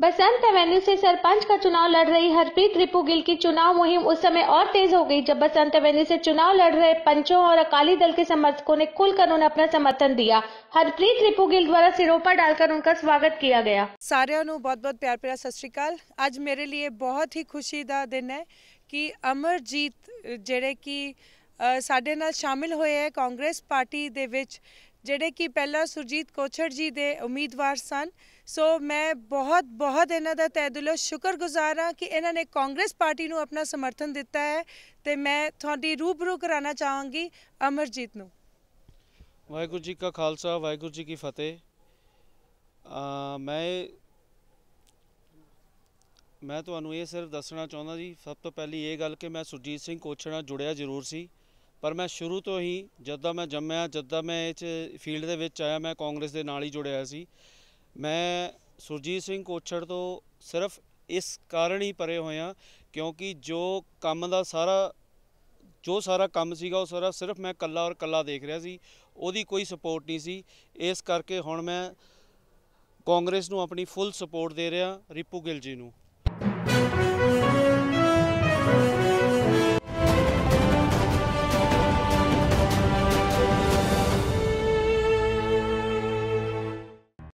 बसंत Avenue से सरपंच का चुनाव लड़ रही हरप्रीत रिपू गिल की चुनाव मुहिम उस समय और तेज हो गई जब बसंत एवेन्यू से चुनाव लड़ रहे पंचों और अकाली दल के समर्थकों ने खुलकर उन्हें अपना समर्थन दिया हरप्रीत रिपू गिल द्वारा सिरोपा डालकर उनका स्वागत किया गया सारे बहुत बहुत प्यार प्यार सत आज मेरे लिए बहुत ही खुशी का दिन है की अमरजीत जेडे की ਸਾਡੇ ਨਾਲ ਸ਼ਾਮਿਲ ਹੋਏ ਹੈ ਕਾਂਗਰਸ ਪਾਰਟੀ ਦੇ ਵਿੱਚ ਜਿਹੜੇ ਕਿ ਪਹਿਲਾਂ ਸੁਰਜੀਤ ਕੋਛੜ ਜੀ ਦੇ ਉਮੀਦਵਾਰ ਸਨ ਸੋ ਮੈਂ ਬਹੁਤ ਬਹੁਤ ਇਹਨਾਂ ਦਾ ਤਹਿ ਦਿਲੋਂ ਸ਼ੁਕਰਗੁਜ਼ਾਰ ਹਾਂ ਕਿ ਇਹਨਾਂ ਨੇ ਕਾਂਗਰਸ ਪਾਰਟੀ ਨੂੰ ਆਪਣਾ ਸਮਰਥਨ ਦਿੱਤਾ ਹੈ ਤੇ ਮੈਂ ਤੁਹਾਡੀ ਰੂਬਰੂ ਕਰਾਉਣਾ ਚਾਹਾਂਗੀ ਅਮਰਜੀਤ ਨੂੰ ਵਾਹਿਗੁਰੂ ਜੀ ਕਾ ਖਾਲਸਾ ਵਾਹਿਗੁਰੂ ਜੀ ਕੀ ਫਤਿਹ ਮੈਂ ਮੈਂ ਤੁਹਾਨੂੰ ਇਹ ਸਿਰਫ ਦੱਸਣਾ ਚਾਹੁੰਦਾ ਜੀ ਸਭ ਤੋਂ ਪਹਿਲੀ ਇਹ ਗੱਲ ਕਿ ਮੈਂ ਸੁਰਜੀਤ ਸਿੰਘ ਕੋਛੜ ਨਾਲ ਜੁੜਿਆ ਜ਼ਰੂਰ ਸੀ ਪਰ ਮੈਂ ਸ਼ੁਰੂ ਤੋਂ ਹੀ ਜਦੋਂ ਮੈਂ ਜੰਮਿਆ ਜਦੋਂ ਮੈਂ ਇਸ ਫੀਲਡ ਦੇ ਵਿੱਚ ਆਇਆ ਮੈਂ ਕਾਂਗਰਸ ਦੇ ਨਾਲ ਹੀ ਜੁੜਿਆ ਸੀ ਮੈਂ ਸੁਰਜੀਤ ਸਿੰਘ ਕੋਛੜ ਤੋਂ ਸਿਰਫ ਇਸ ਕਾਰਨ ਹੀ ਪਰੇ ਹੋਇਆ ਕਿਉਂਕਿ ਜੋ ਕੰਮ ਦਾ ਸਾਰਾ ਜੋ ਸਾਰਾ ਕੰਮ ਸੀਗਾ ਉਹ ਸਾਰਾ ਸਿਰਫ ਮੈਂ ਕੱਲਾ ਔਰ ਕੱਲਾ ਦੇਖ ਰਿਹਾ ਸੀ ਉਹਦੀ ਕੋਈ ਸਪੋਰਟ ਨਹੀਂ ਸੀ ਇਸ ਕਰਕੇ ਹੁਣ ਮੈਂ ਕਾਂਗਰਸ ਨੂੰ ਆਪਣੀ ਫੁੱਲ ਸਪੋਰਟ ਦੇ ਰਿਹਾ ਰਿਪੂ ਗਿਲ ਜੀ ਨੂੰ